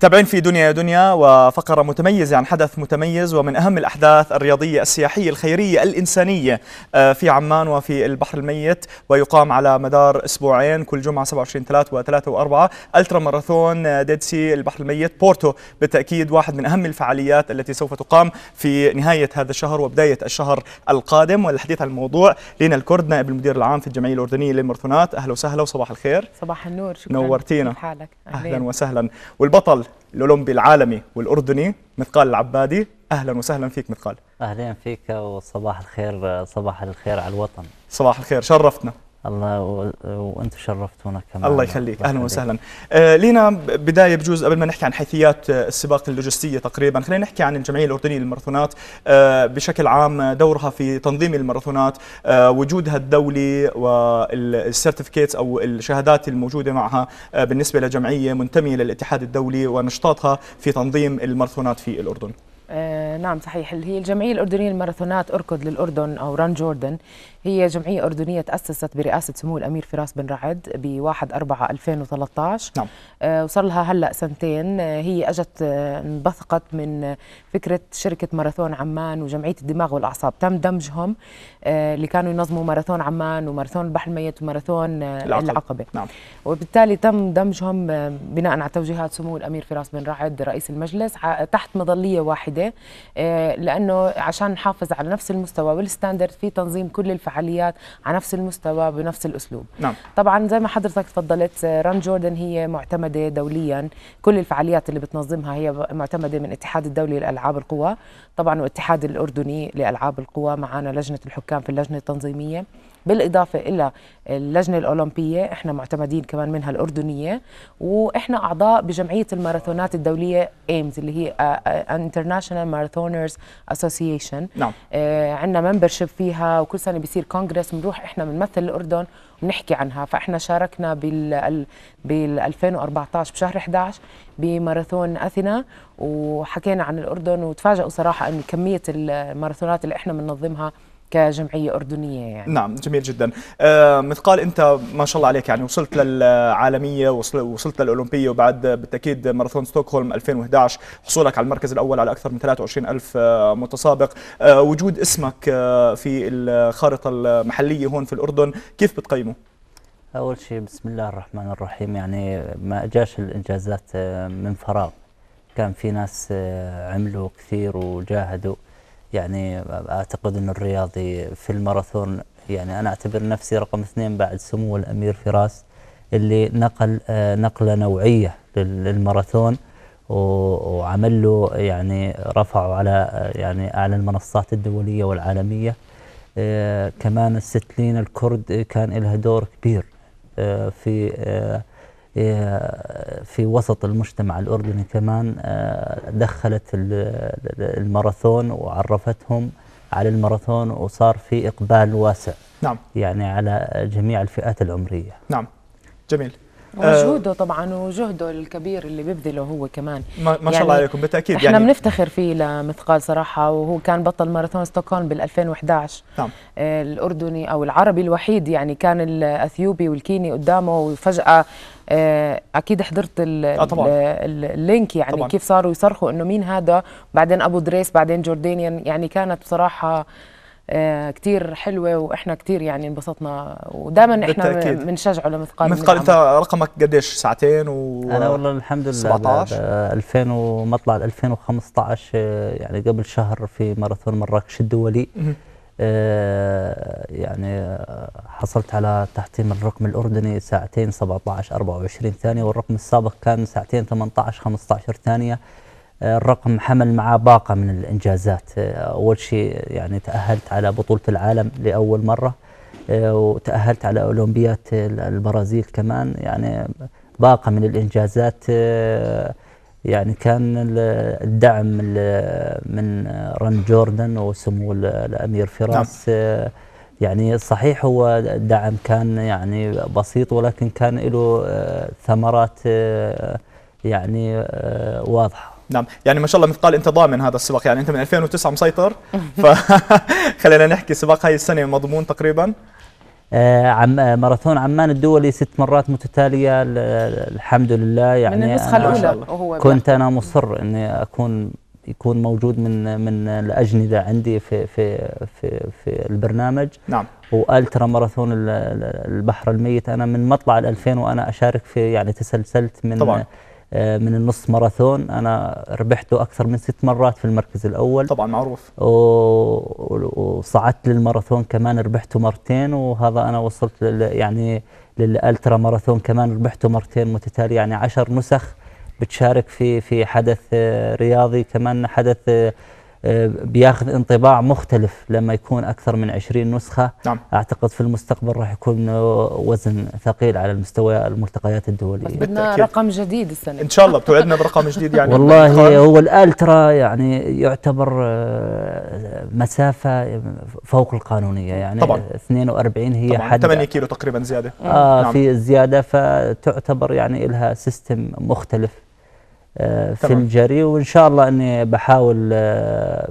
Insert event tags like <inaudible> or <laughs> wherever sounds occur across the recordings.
تابعين في دنيا يا دنيا وفقرة متميزة عن حدث متميز ومن أهم الأحداث الرياضية السياحية الخيرية الإنسانية آه، في عمان وفي البحر الميت ويقام على مدار أسبوعين كل جمعة 27 3 و3 و4 ألترا ماراثون آه، ديد سي البحر الميت بورتو بالتأكيد واحد من أهم الفعاليات التي سوف تقام في نهاية هذا الشهر وبداية الشهر القادم والحديث عن الموضوع لينا الكرد نائب المدير العام في الجمعية الأردنية للماراثونات أهلا وسهلا وصباح الخير صباح النور شكرا نورتينا حالك أهلا, أهلا وسهلا والبطل الاولمبي العالمي والاردني مثقال العبادي اهلا وسهلا فيك مثقال اهلا فيك وصباح الخير صباح الخير على الوطن صباح الخير شرفتنا الله وانت شرفتونا كمان الله يخليك اهلا وسهلا آه لينا بدايه بجوز قبل ما نحكي عن حيثيات آه، السباق اللوجستيه تقريبا خلينا نحكي عن الجمعيه الاردنيه للماراثونات آه بشكل عام دورها في تنظيم الماراثونات آه وجودها الدولي والسيرتيفيكيتس او الشهادات الموجوده معها آه بالنسبه لجمعيه منتميه للاتحاد الدولي ونشاطها في تنظيم الماراثونات في الاردن آه، نعم صحيح اللي هي الجمعية الأردنية لماراثونات أركض للأردن أو ران جوردن هي جمعية أردنية تأسست برئاسة سمو الأمير فراس بن رعد ب 1 4 2013 نعم آه وصار لها هلأ سنتين آه، هي أجت آه، انبثقت من فكرة شركة ماراثون عمان وجمعية الدماغ والأعصاب تم دمجهم اللي كانوا ينظموا ماراثون عمان وماراثون البحر الميت وماراثون العقبة. العقبة نعم وبالتالي تم دمجهم بناء على توجيهات سمو الأمير فراس بن رعد رئيس المجلس تحت مظلية واحدة واحده آه، لانه عشان نحافظ على نفس المستوى والستاندرد في تنظيم كل الفعاليات على نفس المستوى بنفس الاسلوب نعم. طبعا زي ما حضرتك تفضلت آه، ران جوردن هي معتمده دوليا كل الفعاليات اللي بتنظمها هي معتمده من الاتحاد الدولي لالعاب القوى طبعا والاتحاد الاردني لالعاب القوى معنا لجنه الحكام في اللجنه التنظيميه بالاضافه الى اللجنه الاولمبيه احنا معتمدين كمان منها الاردنيه واحنا اعضاء بجمعيه الماراثونات الدوليه ايمز اللي هي انترناشونال ماراثونرز اسوسيشن نعم آه، عندنا ممبرشيب فيها وكل سنه بيصير كونغرس بنروح احنا بنمثل الاردن ونحكي عنها فاحنا شاركنا بال بال 2014 بشهر 11 بماراثون اثينا وحكينا عن الاردن وتفاجئوا صراحه ان كميه الماراثونات اللي احنا بننظمها كجمعيه اردنيه يعني نعم جميل جدا آه مثقال انت ما شاء الله عليك يعني وصلت للعالميه وصلت للاولمبيه وبعد بالتاكيد ماراثون ستوكهولم 2011 حصولك على المركز الاول على اكثر من 23 الف آه، متسابق آه وجود اسمك آه، في الخارطه المحليه هون في الاردن كيف بتقيمه اول شيء بسم الله الرحمن الرحيم يعني ما اجاش الانجازات آه، من فراغ كان في ناس عملوا كثير وجاهدوا يعني اعتقد ان الرياضي في الماراثون يعني انا اعتبر نفسي رقم اثنين بعد سمو الامير فراس اللي نقل آه، نقله نوعيه للماراثون وعمل له يعني رفعه على آه، يعني اعلى المنصات الدوليه والعالميه آه، كمان الستلين الكرد كان لها دور كبير في آه، في وسط المجتمع الأردني كمان آه، دخلت الماراثون وعرفتهم على الماراثون وصار في إقبال واسع نعم يعني على جميع الفئات العمرية نعم جميل ومجهوده طبعا وجهده الكبير اللي بيبذله هو كمان ما, ما شاء الله يعني عليكم بالتاكيد احنا يعني بنفتخر فيه لمثقال صراحه وهو كان بطل ماراثون ستوكهولم بال 2011 نعم آه، الاردني او العربي الوحيد يعني كان الاثيوبي والكيني قدامه وفجاه آه، اكيد حضرت آه طبعًا. اللينك يعني طبعًا. كيف صاروا يصرخوا انه مين هذا بعدين ابو دريس بعدين جوردينيان يعني كانت بصراحه آه، كتير حلوه واحنا كتير يعني انبسطنا ودائما احنا بنشجعه لمثقال مثقال انت رقمك قديش ساعتين و انا والله الحمد لله 17 2000 ومطلع 2015 آه، يعني قبل شهر في ماراثون مراكش الدولي آه، يعني حصلت على تحطيم الرقم الاردني ساعتين 17 24 ثانيه والرقم السابق كان ساعتين 18 15 ثانيه الرقم حمل معه باقة من الإنجازات آه، أول شيء يعني تأهلت على بطولة العالم لأول مرة آه، وتأهلت على أولمبياد البرازيل كمان يعني باقة من الإنجازات آه، يعني كان الدعم من رن جوردن وسمو الأمير فراس نعم. يعني صحيح هو الدعم كان يعني بسيط ولكن كان له ثمرات يعني واضحة نعم يعني ما شاء الله مثقال انت ضامن هذا السباق يعني انت من 2009 مسيطر <laughs> فخلينا <laughs> نحكي سباق هاي السنه مضمون تقريبا آه عم آه، ماراثون عمان الدولي ست مرات متتاليه الحمد لله يعني من النسخه الاولى كنت انا مصر اني اكون يكون موجود من من الاجنده عندي في في في في البرنامج نعم والترا ماراثون البحر الميت انا من مطلع ال 2000 وانا اشارك في يعني تسلسلت من طبعا آه، من النص ماراثون انا ربحته اكثر من ست مرات في المركز الاول طبعا معروف وصعدت للماراثون كمان ربحته مرتين وهذا انا وصلت لل يعني للالترا ماراثون كمان ربحته مرتين متتاليه يعني عشر نسخ بتشارك في في حدث آه، رياضي كمان حدث آه، بياخذ انطباع مختلف لما يكون اكثر من 20 نسخه نعم. اعتقد في المستقبل راح يكون وزن ثقيل على المستوى الملتقيات الدوليه بدنا رقم جديد السنه ان شاء الله بتوعدنا برقم جديد يعني <laughs> والله هو الالترا يعني يعتبر آه، مسافه فوق القانونيه يعني طبعا 42 هي طبعاً. حد 8 كيلو تقريبا زياده اه نعم. في زياده فتعتبر يعني لها سيستم مختلف آه، في تمام. الجري وان شاء الله اني بحاول آه،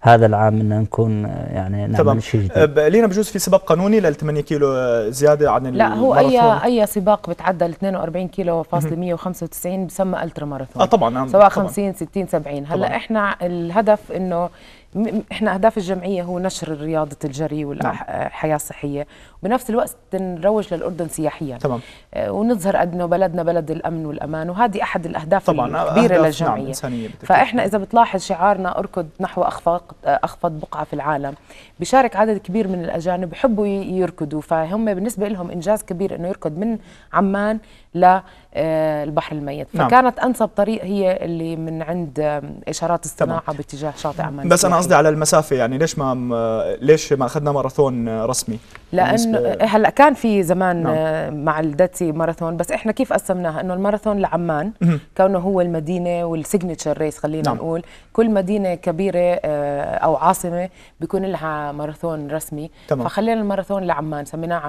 هذا العام ان نكون آه، يعني نعمل شيء جديد لينا بجوز في سباق قانوني لل 8 كيلو زياده عن لا هو اي اي سباق بتعدى ال 42 كيلو فاصل 195 بسمى الترا ماراثون اه طبعا سواء 50 60 70 هلا طبعًا. احنا الهدف انه احنا اهداف الجمعيه هو نشر رياضه الجري والحياه نعم. الصحيه بنفس الوقت نروج للاردن سياحيا تمام آه، ونظهر انه بلدنا بلد الامن والامان وهذه احد الاهداف طبعا الكبيره للجمعيه نعم فاحنا اذا بتلاحظ شعارنا اركض نحو اخفاق آه، اخفض بقعه في العالم بيشارك عدد كبير من الاجانب بحبوا يركضوا فهم بالنسبه لهم انجاز كبير انه يركض من عمان للبحر آه، الميت نعم. فكانت نعم. انسب طريق هي اللي من عند اشارات الصناعه باتجاه شاطئ عمان بس انا قصدي على المسافه يعني ليش ما ليش ما اخذنا ماراثون رسمي لانه انه آه، آه، هلا كان في زمان نعم. آه، مع الداتي ماراثون بس احنا كيف قسمناها انه الماراثون لعمان كونه هو المدينه والسيجنتشر ريس خلينا نعم. نقول كل مدينه كبيره او عاصمه بيكون لها ماراثون رسمي تمام. فخلينا الماراثون لعمان سميناه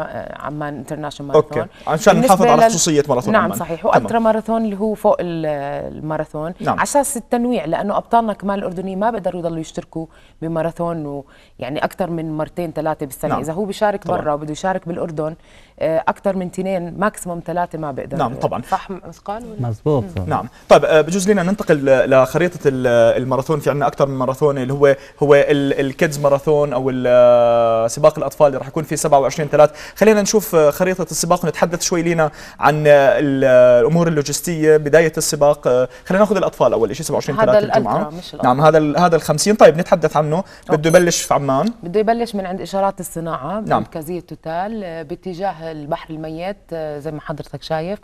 عمان انترناشونال ماراثون اوكي عشان نحافظ على خصوصيه ماراثون نعم عمان. صحيح والترا ماراثون اللي هو فوق الماراثون نعم. على اساس التنويع لانه ابطالنا كمان الاردنيين ما بيقدروا يضلوا يشتركوا بماراثون ويعني اكثر من مرتين ثلاثه بالسنه نعم. اذا هو بيشارك برا وبده يشارك بالاردن آه، اكثر من تنين ماكسيموم ثلاثه ما بقدر نعم طبعا صح مثقال مزبوط نعم طيب آه، بجوز لنا ننتقل لخريطه الماراثون في عندنا اكثر من ماراثون اللي هو هو الكيدز ماراثون او آه، سباق الاطفال اللي راح يكون في 27 3 خلينا نشوف خريطه السباق ونتحدث شوي لينا عن الامور اللوجستيه بدايه السباق خلينا ناخذ الاطفال اول شيء 27 3 الجمعه مش الأطفال. نعم هذا هذا ال 50 طيب نتحدث عنه بده يبلش في عمان بده يبلش من عند اشارات الصناعه نعم. مركزيه توتال باتجاه البحر الميت آه، زي ما حضرتك شايف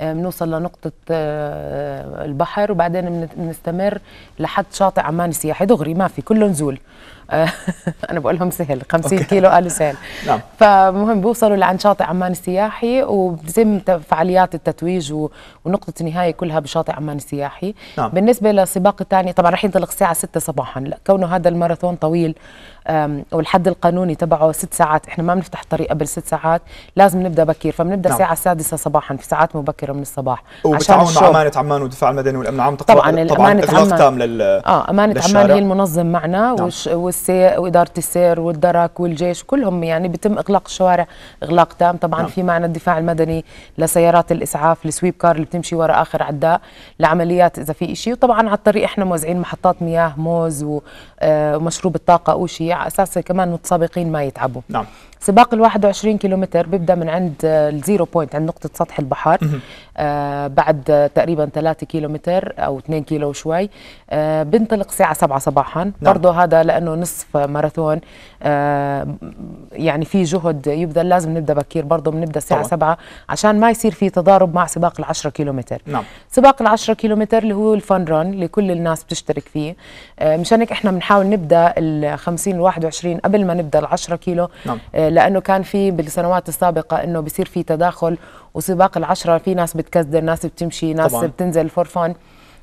آه، بنوصل لنقطه آه، البحر وبعدين بنستمر لحد شاطئ عمان السياحي دغري ما في كله نزول آه، <laughs> انا بقول لهم سهل 50 أوكي. كيلو قالوا سهل نعم. فمهم بوصلوا لعند شاطئ عمان السياحي وبتم فعاليات التتويج ونقطه النهايه كلها بشاطئ عمان السياحي نعم. بالنسبه للسباق الثاني طبعا رح ينطلق الساعه 6 صباحا لا كونه هذا الماراثون طويل والحد القانوني تبعه 6 ساعات احنا ما بنفتح الطريق قبل 6 ساعات لازم نبدا بكير فبنبدا نعم. الساعه السادسة صباحا في ساعات مبكره من الصباح عشان مع امانه عمان والدفاع المدني والامن العام طبعا طبعا امانه عمان تام لل... اه امانه للشارع. عمان هي المنظم معنا نعم. وش... والسير واداره السير والدرك والجيش كلهم يعني بيتم اغلاق الشوارع اغلاق تام طبعا نعم. في معنا الدفاع المدني لسيارات الاسعاف لسويب كار اللي بتمشي وراء اخر عداء لعمليات اذا في شيء وطبعا على الطريق احنا موزعين محطات مياه موز آه، ومشروب الطاقه او شيء على اساس كمان متسابقين ما يتعبوا نعم سباق ال 21 كيلومتر بيبدا من عند الزيرو بوينت عند نقطه سطح البحر آه بعد تقريبا 3 كيلومتر او 2 كيلو وشوي آه بنطلق الساعه 7 صباحا نعم. برضه هذا لانه نصف ماراثون آه يعني في جهد يبذل لازم نبدا بكير برضه بنبدا الساعه 7 عشان ما يصير في تضارب مع سباق ال 10 كيلومتر نعم. سباق ال 10 كيلومتر اللي هو الفن ران اللي كل الناس بتشترك فيه آه، مشان هيك احنا بنحاول نبدا ال 50 ال 21 قبل ما نبدا ال 10 كيلو نعم. آه، لانه كان في بالسنوات السابقه انه بصير في تداخل وسباق العشره في ناس بتكذب ناس بتمشي ناس طبعاً. بتنزل فور فون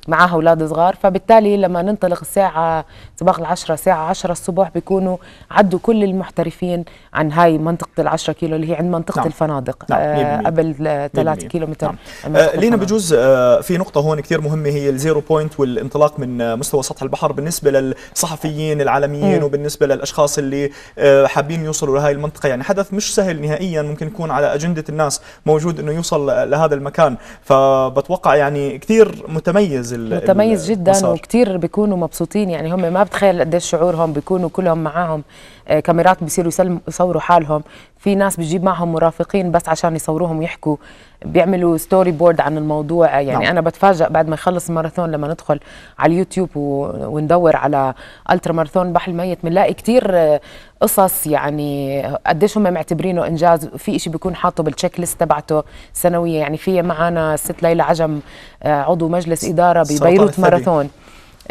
معها اولاد صغار فبالتالي لما ننطلق الساعه سباق العشرة ساعه 10 الصبح بيكونوا عدوا كل المحترفين عن هاي منطقه ال10 كيلو اللي هي عند منطقه نعم. الفنادق نعم. آه قبل 3 كيلو متر نعم. آه لينا بجوز آه في نقطه هون كثير مهمه هي الزيرو بوينت والانطلاق من آه، مستوى سطح البحر بالنسبه للصحفيين العالميين م. وبالنسبه للاشخاص اللي آه، حابين يوصلوا لهي المنطقه يعني حدث مش سهل نهائيا ممكن يكون على اجنده الناس موجود انه يوصل لهذا المكان فبتوقع يعني كثير متميز متميز جدا وكثير وكتير بيكونوا مبسوطين يعني هم ما بتخيل قديش شعورهم بيكونوا كلهم معاهم آه، كاميرات بيصيروا يصوروا حالهم في ناس بتجيب معهم مرافقين بس عشان يصوروهم ويحكوا بيعملوا ستوري بورد عن الموضوع آه، يعني نعم. انا بتفاجئ بعد ما يخلص الماراثون لما ندخل على اليوتيوب وندور على الترا ماراثون بحر الميت بنلاقي كثير آه، قصص يعني قديش هم معتبرينه انجاز في شيء بيكون حاطه بالتشيك ليست تبعته سنويه يعني في معنا ست ليلى عجم آه، عضو مجلس اداره ببيروت ماراثون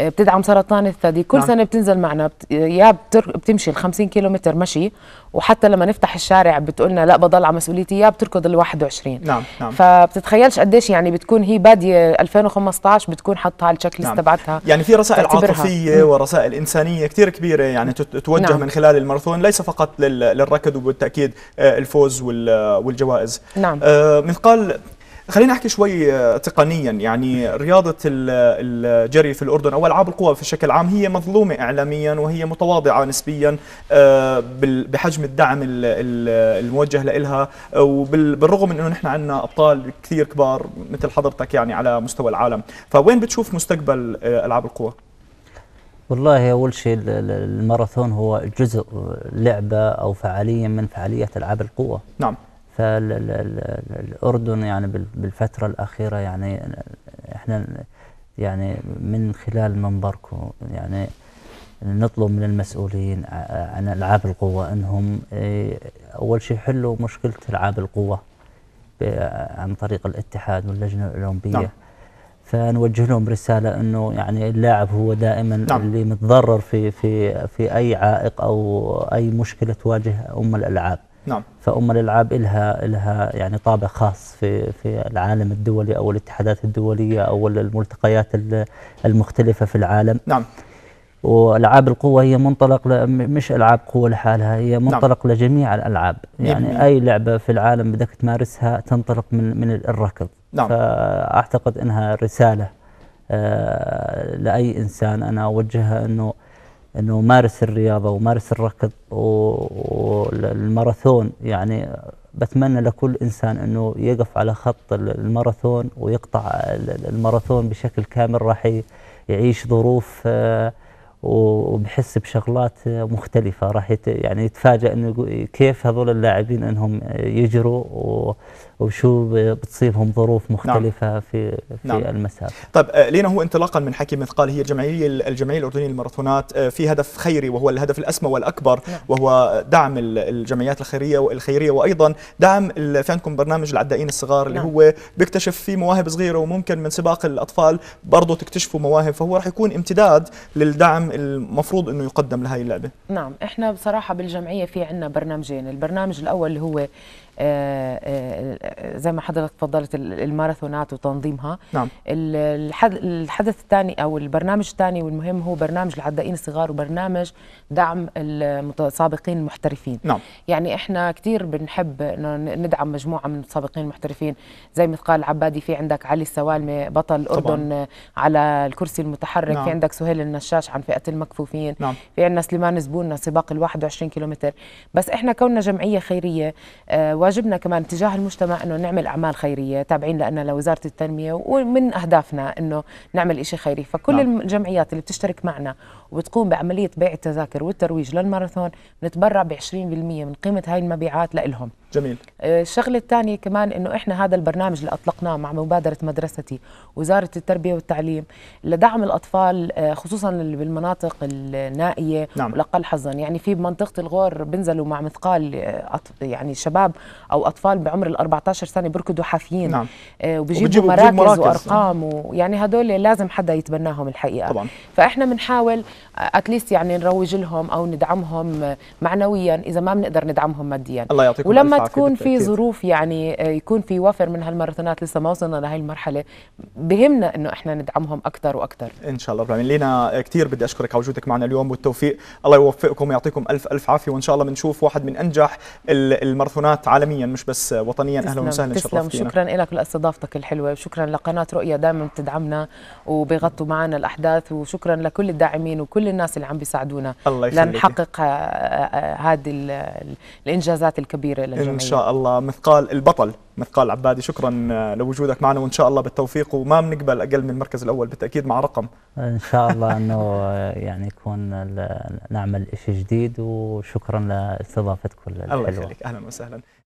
بتدعم سرطان الثدي كل نعم. سنه بتنزل معنا بت... يا بتر... بتمشي ال 50 كيلومتر مشي وحتى لما نفتح الشارع بتقولنا لا بضل على مسؤوليتي يا بتركض ال 21 نعم نعم فبتتخيلش قديش يعني بتكون هي باديه 2015 بتكون حاطه على التشيك ليست نعم. تبعتها يعني في رسائل عاطفيه ورسائل انسانيه كثير كبيره يعني توجه نعم. من خلال الماراثون ليس فقط لل... للركض وبالتاكيد آه، الفوز وال... والجوائز نعم آه مثقال خليني احكي شوي آه، تقنيا يعني رياضه الجري في الاردن او العاب القوى بشكل عام هي مظلومه اعلاميا وهي متواضعه نسبيا آه، بحجم الدعم الموجه لها آه، وبالرغم من انه نحن عندنا ابطال كثير كبار مثل حضرتك يعني على مستوى العالم فوين بتشوف مستقبل العاب القوى والله اول شيء الماراثون هو جزء لعبه او فعاليه من فعاليات العاب القوه نعم فالأردن يعني بالفترة الأخيرة يعني إحنا يعني من خلال منبركم يعني نطلب من المسؤولين عن ألعاب القوة أنهم إيه، أول شيء يحلوا مشكلة ألعاب القوة عن طريق الاتحاد واللجنة الأولمبية نعم. فنوجه لهم رسالة أنه يعني اللاعب هو دائما نعم. اللي متضرر في في في أي عائق أو أي مشكلة تواجه أم الألعاب نعم فأم الألعاب إلها إلها يعني طابع خاص في في العالم الدولي أو الاتحادات الدولية أو الملتقيات المختلفة في العالم نعم والعاب القوة هي منطلق مش العاب قوة لحالها هي نعم. منطلق نعم. لجميع الالعاب يعني نعم. اي لعبة في العالم بدك تمارسها تنطلق من من الركض نعم. فاعتقد انها رسالة آه لاي انسان انا اوجهها انه انه مارس الرياضه ومارس الركض والماراثون يعني بتمنى لكل انسان انه يقف على خط الماراثون ويقطع الماراثون بشكل كامل راح يعيش ظروف آه، وبحس بشغلات مختلفه راح يعني يتفاجئ انه كيف هذول اللاعبين انهم يجروا وشو بتصيبهم ظروف نعم. مختلفة نعم. في في نعم. المسار. طيب آه، لينا هو انطلاقا من حكي مثقال هي الجمعية الجمعية الأردنية للماراثونات آه، في هدف خيري وهو الهدف الأسمى والأكبر نعم. وهو دعم الجمعيات الخيرية والخيرية وأيضا دعم في عندكم برنامج العدائين الصغار نعم. اللي هو بيكتشف فيه مواهب صغيرة وممكن من سباق الأطفال برضه تكتشفوا مواهب فهو راح يكون امتداد للدعم المفروض انه يقدم لهي اللعبة. نعم احنا بصراحة بالجمعية في عندنا برنامجين، البرنامج الأول اللي هو آه، آه، زي ما حضرتك تفضلت الماراثونات وتنظيمها نعم. الحدث الثاني او البرنامج الثاني والمهم هو برنامج العدائين الصغار وبرنامج دعم المتسابقين المحترفين نعم. يعني احنا كثير بنحب انه ندعم مجموعه من المتسابقين المحترفين زي مثقال العبادي في عندك علي السوالمه بطل الاردن آه، على الكرسي المتحرك نعم. في عندك سهيل النشاش عن فئه المكفوفين نعم. في عندنا سليمان زبوننا سباق ال 21 كيلومتر بس احنا كوننا جمعيه خيريه آه واجبنا كمان تجاه المجتمع انه نعمل اعمال خيريه تابعين لنا لوزاره التنميه ومن اهدافنا انه نعمل شيء خيري فكل نعم. الجمعيات اللي بتشترك معنا وبتقوم بعمليه بيع التذاكر والترويج للماراثون نتبرع ب 20% من قيمه هاي المبيعات لهم جميل آه، الشغله الثانيه كمان انه احنا هذا البرنامج اللي اطلقناه مع مبادره مدرستي وزاره التربيه والتعليم لدعم الاطفال آه، خصوصا اللي بالمناطق النائيه نعم. والاقل حظا يعني في بمنطقه الغور بنزلوا مع مثقال آه، يعني شباب او اطفال بعمر ال 14 سنه بيركضوا حافيين نعم. وبيجيبوا مراكز, مراكز وارقام ويعني هدول لازم حدا يتبناهم الحقيقه طبعا. فاحنا بنحاول اتليست يعني نروج لهم او ندعمهم معنويا اذا ما بنقدر ندعمهم ماديا الله يعطيكم ولما تكون في ظروف يعني آه، يكون في وفر من هالماراثونات لسه ما وصلنا لهي المرحله بهمنا انه احنا ندعمهم اكثر واكثر ان شاء الله العالمين لينا آه، كثير بدي اشكرك على وجودك معنا اليوم والتوفيق الله يوفقكم ويعطيكم الف الف عافيه وان شاء الله بنشوف واحد من انجح الماراثونات عالميا مش بس آه، وطنيا اهلا وسهلا تسلم شكرا لك لاستضافتك الحلوه وشكرا لقناه رؤيا دائما بتدعمنا وبيغطوا معنا الاحداث وشكرا لكل الداعمين وكل الناس اللي عم بيساعدونا الله لنحقق هذه الانجازات الكبيره اللي ان شاء الله مثقال البطل مثقال عبادي شكرا آه، لوجودك معنا وان شاء الله بالتوفيق وما بنقبل اقل من المركز الاول بالتاكيد مع رقم ان شاء الله <laughs> انه آه، يعني يكون آه، نعمل شيء جديد وشكرا لاستضافتكم الله يخليك اهلا وسهلا